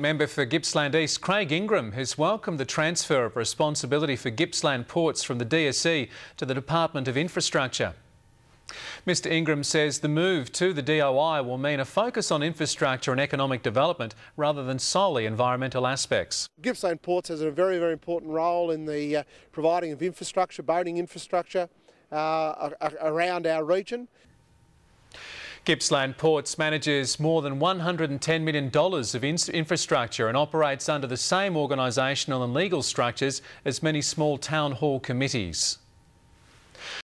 Member for Gippsland East, Craig Ingram, has welcomed the transfer of responsibility for Gippsland ports from the DSE to the Department of Infrastructure. Mr Ingram says the move to the DOI will mean a focus on infrastructure and economic development rather than solely environmental aspects. Gippsland Ports has a very, very important role in the uh, providing of infrastructure, boating infrastructure uh, around our region. Gippsland Ports manages more than $110 million of in infrastructure and operates under the same organisational and legal structures as many small town hall committees.